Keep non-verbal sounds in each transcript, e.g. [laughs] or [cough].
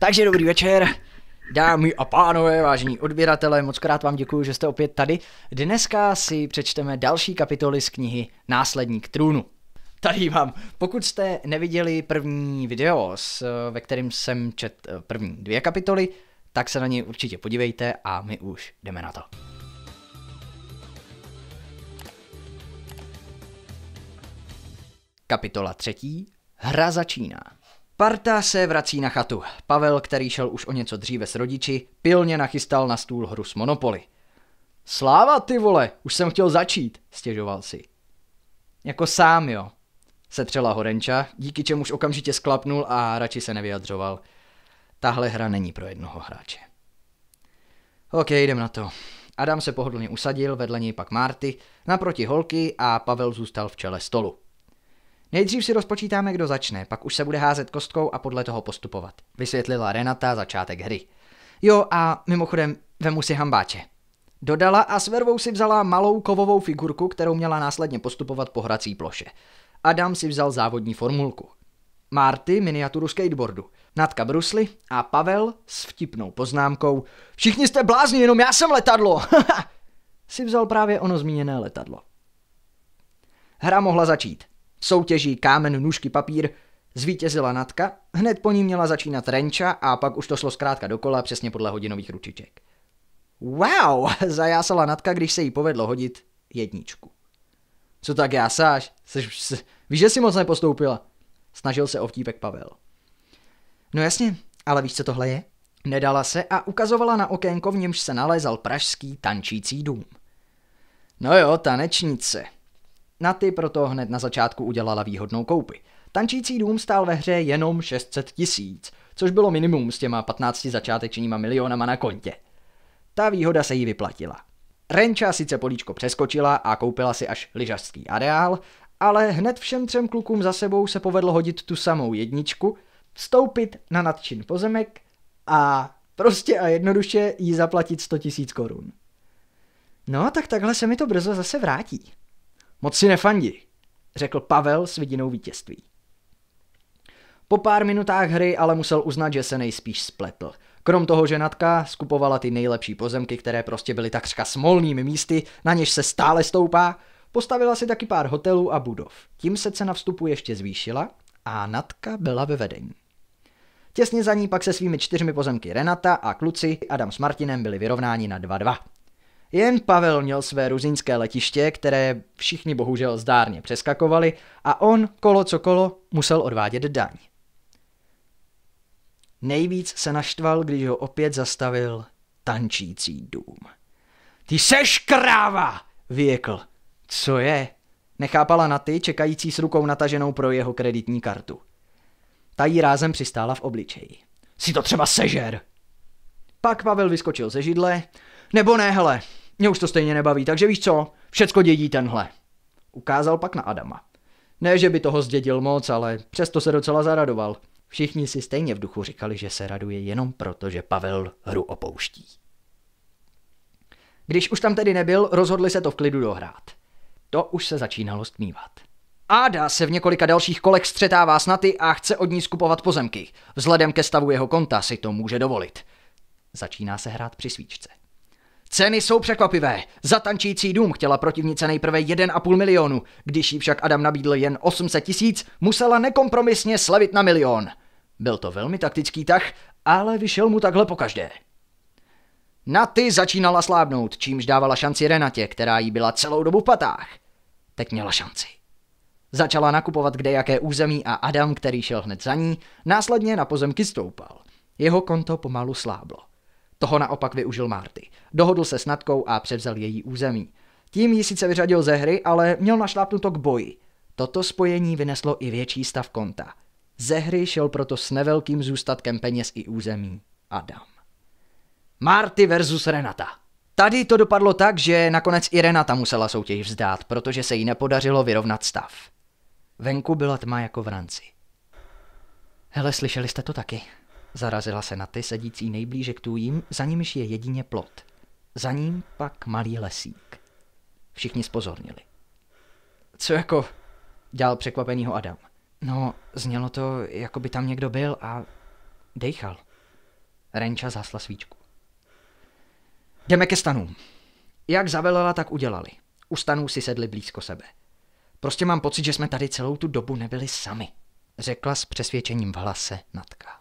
Takže dobrý večer, dámy a pánové, vážení odběratele, moc krát vám děkuji, že jste opět tady. Dneska si přečteme další kapitoly z knihy Následník trůnu. Tady vám, pokud jste neviděli první video, ve kterém jsem čet eh, první dvě kapitoly, tak se na něj určitě podívejte a my už jdeme na to. Kapitola třetí. Hra začíná. Parta se vrací na chatu. Pavel, který šel už o něco dříve s rodiči, pilně nachystal na stůl hru s Monopoly. Sláva ty vole, už jsem chtěl začít, stěžoval si. Jako sám jo, setřela Horenča, díky čemuž okamžitě sklapnul a radši se nevyjadřoval. Tahle hra není pro jednoho hráče. OK, jdem na to. Adam se pohodlně usadil, vedle něj pak Marty, naproti holky a Pavel zůstal v čele stolu. Nejdřív si rozpočítáme, kdo začne, pak už se bude házet kostkou a podle toho postupovat. Vysvětlila Renata začátek hry. Jo a mimochodem, vemu si hambáče. Dodala a s vervou si vzala malou kovovou figurku, kterou měla následně postupovat po hrací ploše. Adam si vzal závodní formulku. Marty miniaturu skateboardu, Natka brusly a Pavel s vtipnou poznámkou Všichni jste blázni, jenom já jsem letadlo! [laughs] si vzal právě ono zmíněné letadlo. Hra mohla začít soutěží kámen, nůžky, papír zvítězila Natka, hned po ní měla začínat Renča a pak už to šlo zkrátka dokola přesně podle hodinových ručiček. Wow, [laughs] zajásala Natka, když se jí povedlo hodit jedničku. Co tak jásáš? víš, že si moc nepostoupila? Snažil se o vtípek Pavel. No jasně, ale víš, co tohle je? Nedala se a ukazovala na okénko, v němž se nalézal pražský tančící dům. No jo, tanečnice, na ty proto hned na začátku udělala výhodnou koupy. Tančící dům stál ve hře jenom 600 tisíc, což bylo minimum s těma 15 začátečníma milionama na kontě. Ta výhoda se jí vyplatila. Renča sice políčko přeskočila a koupila si až lyžařský areál, ale hned všem třem klukům za sebou se povedlo hodit tu samou jedničku, vstoupit na nadčin pozemek a prostě a jednoduše jí zaplatit 100 tisíc korun. No, tak takhle se mi to brzo zase vrátí. Moc si nefandí, řekl Pavel s vidinou vítězství. Po pár minutách hry ale musel uznat, že se nejspíš spletl. Krom toho, že Natka skupovala ty nejlepší pozemky, které prostě byly takřka smolnými místy, na něž se stále stoupá, postavila si taky pár hotelů a budov. Tím se cena vstupu ještě zvýšila a Natka byla ve vedení. Těsně za ní pak se svými čtyřmi pozemky Renata a kluci Adam s Martinem byli vyrovnáni na jen Pavel měl své ruzínské letiště, které všichni bohužel zdárně přeskakovali a on, kolo co kolo, musel odvádět daň. Nejvíc se naštval, když ho opět zastavil tančící dům. Ty seš kráva, věkl. Co je? Nechápala na ty, čekající s rukou nataženou pro jeho kreditní kartu. Ta jí rázem přistála v obličeji. Si to třeba sežer! Pak Pavel vyskočil ze židle, nebo ne, hele, mě už to stejně nebaví, takže víš co, všecko dědí tenhle. Ukázal pak na Adama. Ne, že by toho zdědil moc, ale přesto se docela zaradoval. Všichni si stejně v duchu říkali, že se raduje jenom proto, že Pavel hru opouští. Když už tam tedy nebyl, rozhodli se to v klidu dohrát. To už se začínalo stmívat. Áda se v několika dalších kolech střetává s Naty a chce od ní skupovat pozemky. Vzhledem ke stavu jeho konta si to může dovolit. Začíná se hrát při svíčce. Ceny jsou překvapivé. Za tančící dům chtěla protivnice nejprve 1,5 milionu, když jí však Adam nabídl jen 800 tisíc, musela nekompromisně slavit na milion. Byl to velmi taktický tah, ale vyšel mu takhle pokaždé. Naty začínala slábnout, čímž dávala šanci Renatě, která jí byla celou dobu v patách. Teď měla šanci. Začala nakupovat kde jaké území a Adam, který šel hned za ní, následně na pozemky stoupal. Jeho konto pomalu sláblo. Toho naopak využil Marty. Dohodl se s Natkou a převzal její území. Tím ji sice vyřadil ze hry, ale měl našlápnuto k boji. Toto spojení vyneslo i větší stav konta. Ze hry šel proto s nevelkým zůstatkem peněz i území Adam. Marty versus Renata. Tady to dopadlo tak, že nakonec i Renata musela soutěž vzdát, protože se jí nepodařilo vyrovnat stav. Venku byla tma jako v ranci. Hele, slyšeli jste to taky? Zarazila se na ty sedící nejblíže k tujím, za nimiž je jedině plot. Za ním pak malý lesík. Všichni spozornili. Co jako? Dál překvapenýho Adam. No, znělo to, jako by tam někdo byl a dejchal. Renča zasla svíčku. Jdeme ke stanům. Jak zavelela, tak udělali. U stanů si sedli blízko sebe. Prostě mám pocit, že jsme tady celou tu dobu nebyli sami, řekla s přesvědčením v hlase Natka.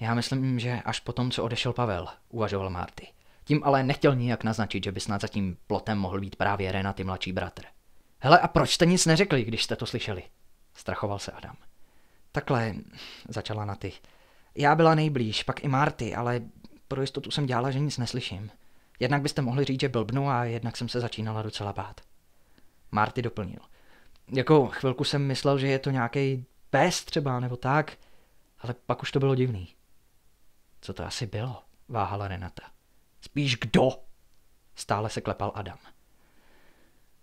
Já myslím, že až po tom, co odešel Pavel, uvažoval Marty. Tím ale nechtěl nijak naznačit, že by snad za tím plotem mohl být právě Renaty mladší bratr. Hele, a proč jste nic neřekli, když jste to slyšeli? Strachoval se Adam. Takhle, začala Naty. Já byla nejblíž, pak i Marty, ale pro jistotu jsem dělala, že nic neslyším. Jednak byste mohli říct, že blbnu a jednak jsem se začínala docela bát. Marty doplnil. Jako chvilku jsem myslel, že je to nějaký pes třeba nebo tak, ale pak už to bylo divný. Co to asi bylo? Váhala Renata. Spíš kdo? Stále se klepal Adam.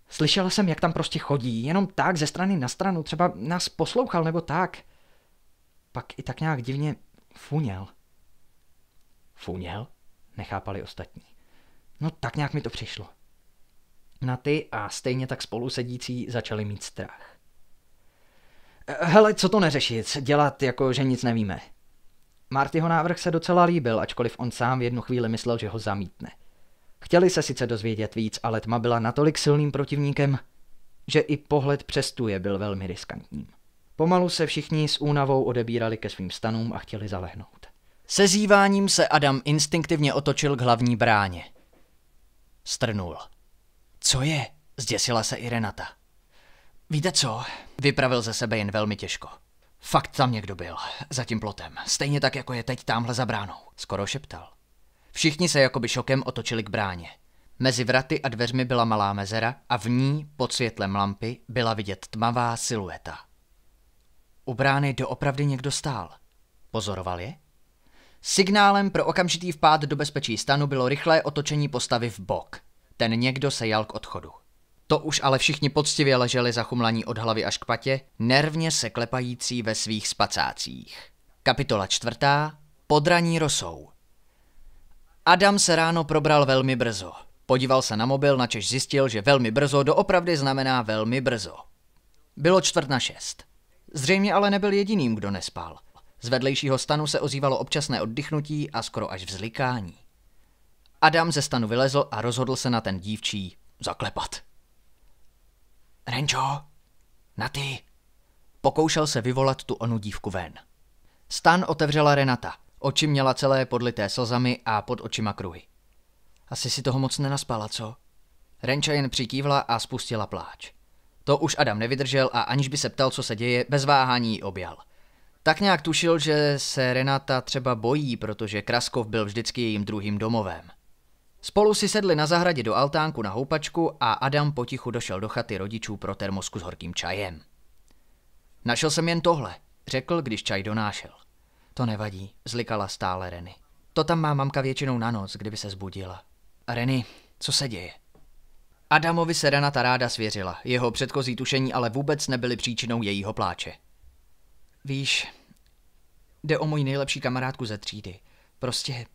Slyšela jsem, jak tam prostě chodí, jenom tak ze strany na stranu, třeba nás poslouchal nebo tak. Pak i tak nějak divně funěl. Funěl? Nechápali ostatní. No tak nějak mi to přišlo. Na ty a stejně tak spolu sedící začali mít strach. Hele, co to neřešit, dělat jako, že nic nevíme, Martyho návrh se docela líbil, ačkoliv on sám v jednu chvíli myslel, že ho zamítne. Chtěli se sice dozvědět víc, ale tma byla natolik silným protivníkem, že i pohled přes je byl velmi riskantním. Pomalu se všichni s únavou odebírali ke svým stanům a chtěli zalehnout. Sezíváním se Adam instinktivně otočil k hlavní bráně. Strnul. Co je? Zděsila se i Renata. Víte co? Vypravil ze sebe jen velmi těžko. Fakt tam někdo byl, za tím plotem, stejně tak, jako je teď tamhle za bránou, skoro šeptal. Všichni se jakoby šokem otočili k bráně. Mezi vraty a dveřmi byla malá mezera a v ní, pod světlem lampy, byla vidět tmavá silueta. U brány doopravdy někdo stál. Pozoroval je? Signálem pro okamžitý vpád do bezpečí stanu bylo rychlé otočení postavy v bok. Ten někdo se jal k odchodu. To už ale všichni poctivě leželi zachumlaní od hlavy až k patě, nervně se klepající ve svých spacácích. Kapitola čtvrtá. Podraní rosou. Adam se ráno probral velmi brzo. Podíval se na mobil, načež zjistil, že velmi brzo doopravdy znamená velmi brzo. Bylo čtvrt na šest. Zřejmě ale nebyl jediným, kdo nespal. Z vedlejšího stanu se ozývalo občasné oddychnutí a skoro až vzlikání. Adam ze stanu vylezl a rozhodl se na ten dívčí zaklepat. Renčo, na ty. Pokoušel se vyvolat tu onu dívku ven. Stan otevřela Renata. Oči měla celé podlité slzami a pod očima kruhy. Asi si toho moc nenaspala, co? Renča jen přikývla a spustila pláč. To už Adam nevydržel a aniž by se ptal, co se děje, bez váhání ji objal. Tak nějak tušil, že se Renata třeba bojí, protože Kraskov byl vždycky jejím druhým domovem. Spolu si sedli na zahradě do altánku na houpačku a Adam potichu došel do chaty rodičů pro termosku s horkým čajem. Našel jsem jen tohle, řekl, když čaj donášel. To nevadí, zlikala stále Reny. To tam má mamka většinou na noc, kdyby se zbudila. Reny, co se děje? Adamovi se Rana ta ráda svěřila, jeho předchozí tušení ale vůbec nebyly příčinou jejího pláče. Víš, jde o moji nejlepší kamarádku ze třídy. Prostě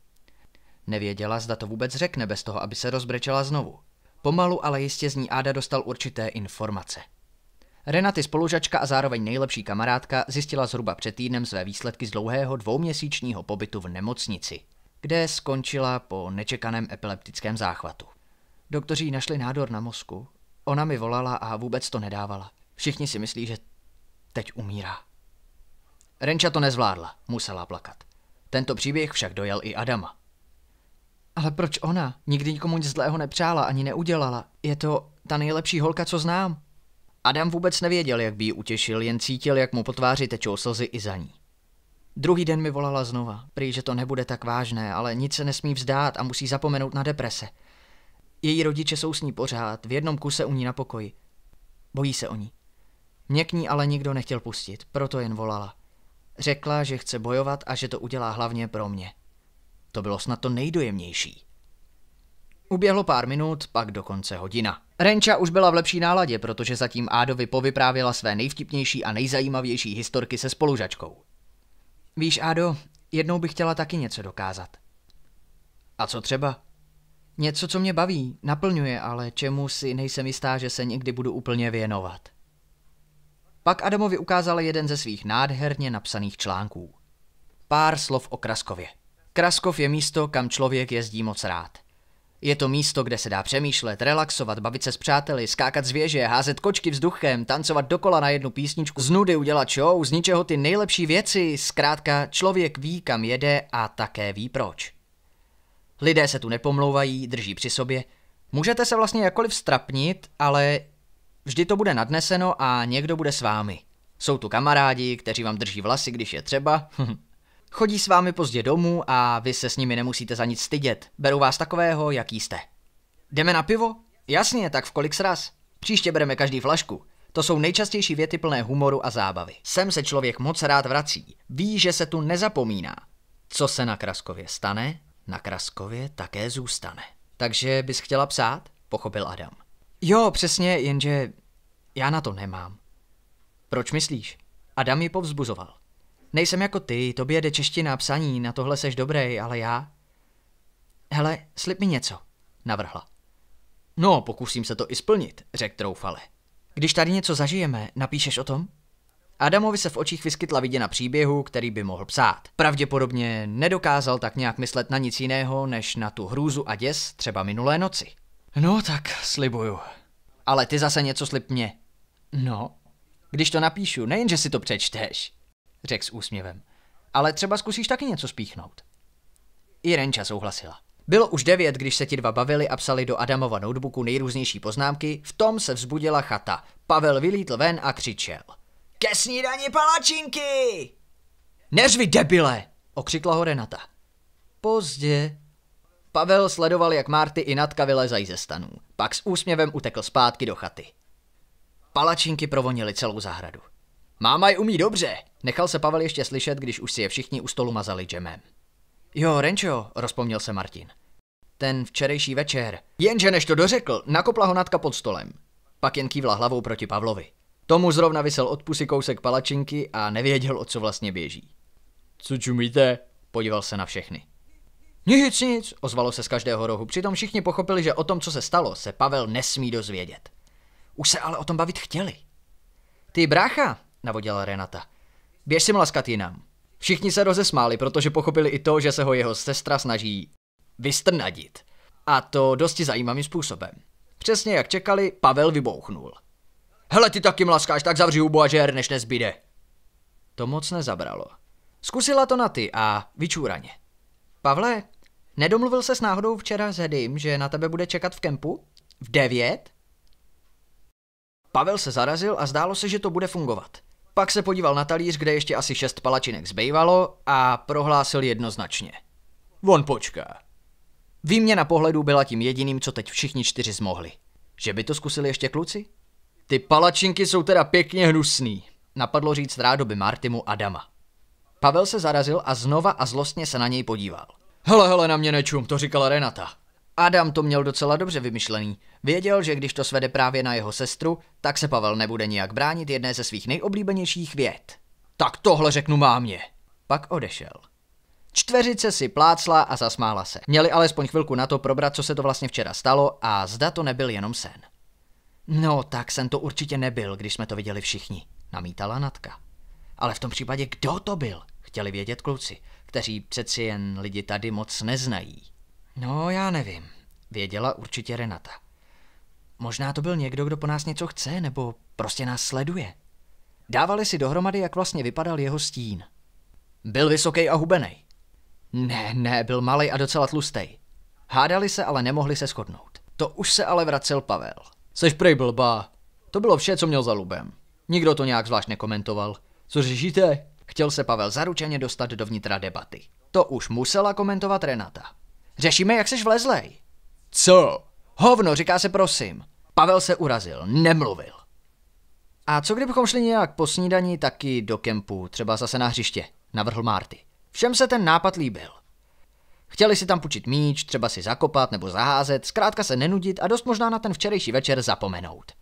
Nevěděla, zda to vůbec řekne bez toho, aby se rozbrečela znovu. Pomalu, ale jistě z ní Áda dostal určité informace. Renaty spolužačka a zároveň nejlepší kamarádka zjistila zhruba před týdnem své výsledky z dlouhého dvouměsíčního pobytu v nemocnici, kde skončila po nečekaném epileptickém záchvatu. Doktoři našli nádor na mozku, ona mi volala a vůbec to nedávala. Všichni si myslí, že teď umírá. Renča to nezvládla, musela plakat. Tento příběh však dojel i Adama. Ale proč ona? Nikdy nikomu nic zlého nepřála ani neudělala. Je to ta nejlepší holka, co znám. Adam vůbec nevěděl, jak by ji utěšil, jen cítil, jak mu po tváři tečou slzy i za ní. Druhý den mi volala znova, prý, že to nebude tak vážné, ale nic se nesmí vzdát a musí zapomenout na deprese. Její rodiče jsou s ní pořád, v jednom kuse u ní na pokoji. Bojí se o ní. Mě k ní ale nikdo nechtěl pustit, proto jen volala. Řekla, že chce bojovat a že to udělá hlavně pro mě. To bylo snad to nejdojemnější. Uběhlo pár minut, pak dokonce hodina. Renča už byla v lepší náladě, protože zatím Ádovi povyprávěla své nejvtipnější a nejzajímavější historky se spolužačkou. Víš, Ádo, jednou bych chtěla taky něco dokázat. A co třeba? Něco, co mě baví, naplňuje, ale čemu si nejsem jistá, že se někdy budu úplně věnovat. Pak Adamovi ukázala jeden ze svých nádherně napsaných článků. Pár slov o Kraskově. Kraskov je místo, kam člověk jezdí moc rád. Je to místo, kde se dá přemýšlet, relaxovat, bavit se s přáteli, skákat z věže, házet kočky vzduchem, tancovat dokola na jednu písničku, z nudy udělat show, z ničeho ty nejlepší věci, zkrátka člověk ví, kam jede a také ví proč. Lidé se tu nepomlouvají, drží při sobě. Můžete se vlastně jakkoliv strapnit, ale vždy to bude nadneseno a někdo bude s vámi. Jsou tu kamarádi, kteří vám drží vlasy, když je třeba. [laughs] Chodí s vámi pozdě domů a vy se s nimi nemusíte za nic stydět. Berou vás takového, jaký jste. Jdeme na pivo? Jasně, tak v kolik sraz? Příště bereme každý flašku. To jsou nejčastější věty plné humoru a zábavy. Sem se člověk moc rád vrací. Ví, že se tu nezapomíná. Co se na Kraskově stane, na Kraskově také zůstane. Takže bys chtěla psát? Pochopil Adam. Jo, přesně, jenže já na to nemám. Proč myslíš? Adam ji povzbuzoval. Nejsem jako ty, tobě jde čeština, psaní, na tohle seš dobrý, ale já... Hele, slib mi něco, navrhla. No, pokusím se to i splnit, řekl troufale. Když tady něco zažijeme, napíšeš o tom? Adamovi se v očích vyskytla viděna příběhu, který by mohl psát. Pravděpodobně nedokázal tak nějak myslet na nic jiného, než na tu hrůzu a děs třeba minulé noci. No tak, slibuju. Ale ty zase něco slib mě. No. Když to napíšu, nejenže si to přečteš, řekl s úsměvem. Ale třeba zkusíš taky něco spíchnout. I Renča souhlasila. Bylo už devět, když se ti dva bavili a psali do Adamova notebooku nejrůznější poznámky, v tom se vzbudila chata. Pavel vylítl ven a křičel. Ke snídani palačinky! Neřvi debile! okřikla ho Renata. Pozdě. Pavel sledoval, jak Marty i Natka vylezají ze stanů. Pak s úsměvem utekl zpátky do chaty. Palačinky provonily celou zahradu. Máma je umí dobře, nechal se Pavel ještě slyšet, když už si je všichni u stolu mazali džemem. Jo, Renčo, rozpomněl se Martin. Ten včerejší večer. Jenže než to dořekl, nakopla ho nadka pod stolem. Pak jen kývla hlavou proti Pavlovi. Tomu zrovna vysel od pusy kousek palačinky a nevěděl, o co vlastně běží. Co čumíte? Podíval se na všechny. Nic, nic, ozvalo se z každého rohu. Přitom všichni pochopili, že o tom, co se stalo, se Pavel nesmí dozvědět. Už se ale o tom bavit chtěli. Ty brácha, navodila Renata. Běž si mlaskat jinam. Všichni se rozesmáli, protože pochopili i to, že se ho jeho sestra snaží vystrnadit. A to dosti zajímavým způsobem. Přesně jak čekali, Pavel vybouchnul. Hele, ty taky mlaskáš, tak zavři hubu a žer, než nezbyde. To moc nezabralo. Zkusila to na ty a vyčúraně. Pavle, nedomluvil se s náhodou včera s Hedim, že na tebe bude čekat v kempu? V devět? Pavel se zarazil a zdálo se, že to bude fungovat. Pak se podíval na talíř, kde ještě asi šest palačinek zbývalo a prohlásil jednoznačně. On počká. Výměna pohledu byla tím jediným, co teď všichni čtyři zmohli. Že by to zkusili ještě kluci? Ty palačinky jsou teda pěkně hnusný, napadlo říct rádoby Martimu Adama. Pavel se zarazil a znova a zlostně se na něj podíval. Hele, hele, na mě nečum, to říkala Renata. Adam to měl docela dobře vymyšlený. Věděl, že když to svede právě na jeho sestru, tak se Pavel nebude nijak bránit jedné ze svých nejoblíbenějších věd. Tak tohle řeknu mámě. Pak odešel. Čtveřice si plácla a zasmála se. Měli alespoň chvilku na to probrat, co se to vlastně včera stalo a zda to nebyl jenom sen. No, tak jsem to určitě nebyl, když jsme to viděli všichni, namítala Natka. Ale v tom případě kdo to byl? Chtěli vědět kluci, kteří přeci jen lidi tady moc neznají. No, já nevím, věděla určitě Renata. Možná to byl někdo, kdo po nás něco chce, nebo prostě nás sleduje. Dávali si dohromady, jak vlastně vypadal jeho stín. Byl vysoký a hubený. Ne, ne, byl malý a docela tlustej. Hádali se, ale nemohli se shodnout. To už se ale vracel Pavel. Seš prej blbá. To bylo vše, co měl za lubem. Nikdo to nějak zvlášť nekomentoval. Co řešíte? Chtěl se Pavel zaručeně dostat dovnitra debaty. To už musela komentovat Renata. Řešíme, jak seš vlezlej. Co? Hovno, říká se prosím. Pavel se urazil, nemluvil. A co kdybychom šli nějak po snídani taky do kempu, třeba zase na hřiště, navrhl Marty. Všem se ten nápad líbil. Chtěli si tam půjčit míč, třeba si zakopat nebo zaházet, zkrátka se nenudit a dost možná na ten včerejší večer zapomenout.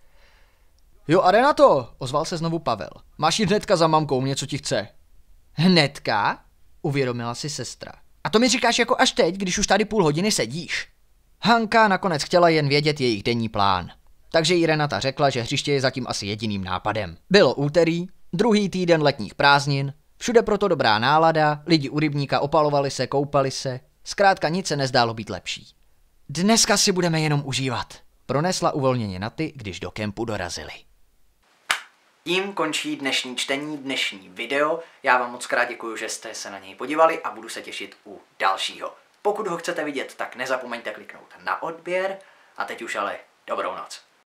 Jo a Renato, ozval se znovu Pavel. Máš jít hnedka za mamkou, něco ti chce. Hnedka? Uvědomila si sestra. A to mi říkáš jako až teď, když už tady půl hodiny sedíš. Hanka nakonec chtěla jen vědět jejich denní plán. Takže jí Renata řekla, že hřiště je zatím asi jediným nápadem. Bylo úterý, druhý týden letních prázdnin, všude proto dobrá nálada, lidi u rybníka opalovali se, koupali se, zkrátka nic se nezdálo být lepší. Dneska si budeme jenom užívat, pronesla uvolněně na ty, když do kempu dorazili. Tím končí dnešní čtení, dnešní video. Já vám moc krát děkuji, že jste se na něj podívali a budu se těšit u dalšího. Pokud ho chcete vidět, tak nezapomeňte kliknout na odběr a teď už ale dobrou noc.